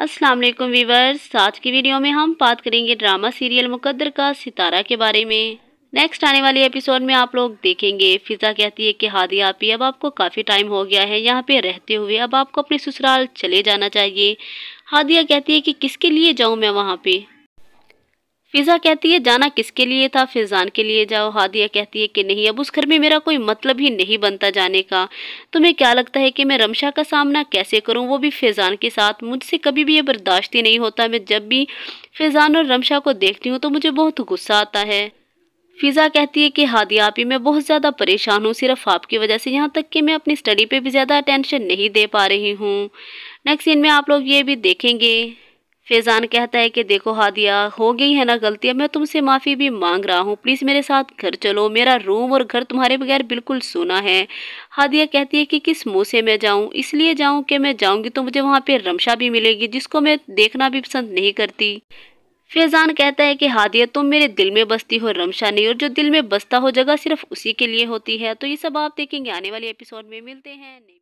अस्सलाम वालेकुम वीवर्स आज की वीडियो में हम बात करेंगे ड्रामा सीरियल मुकद्दर का सितारा के बारे में नेक्स्ट आने वाले एपिसोड में आप लोग देखेंगे फिज़ा कहती है कि हादी ही अब आपको काफ़ी टाइम हो गया है यहाँ पे रहते हुए अब आपको अपने ससुराल चले जाना चाहिए हादिया कहती है कि किसके लिए जाऊँ मैं वहाँ पे फिज़ा कहती है जाना किसके लिए था फिजान के लिए जाओ हादिया कहती है कि नहीं अब उस घर में मेरा कोई मतलब ही नहीं बनता जाने का तुम्हें क्या लगता है कि मैं रमशा का सामना कैसे करूं वो भी फिजान के साथ मुझसे कभी भी ये बर्दाश्त ही नहीं होता मैं जब भी फिजान और रमशा को देखती हूँ तो मुझे बहुत गुस्सा आता है फिज़ा कहती है कि हादिया आप ही मैं बहुत ज़्यादा परेशान हूँ सिर्फ आपकी वजह से यहाँ तक कि मैं अपनी स्टडी पर भी ज़्यादा अटेंशन नहीं दे पा रही हूँ नेक्स्ट सीन में आप लोग ये भी देखेंगे फैज़ान कहता है कि देखो हादिया हो गई है ना गलतियाँ मैं तुमसे माफ़ी भी मांग रहा हूँ प्लीज़ मेरे साथ घर चलो मेरा रूम और घर तुम्हारे बगैर बिल्कुल सोना है हादिया कहती है कि किस मुँह से मैं जाऊँ इसलिए जाऊँ कि मैं जाऊँगी तो मुझे वहाँ पर रमशा भी मिलेगी जिसको मैं देखना भी पसंद नहीं करती फैज़ान कहता है कि हादिया तुम मेरे दिल में बसती हो रमशा नहीं और जो दिल में बसता हो जगह सिर्फ उसी के लिए होती है तो ये सब आप देखेंगे आने वाले एपिसोड में मिलते हैं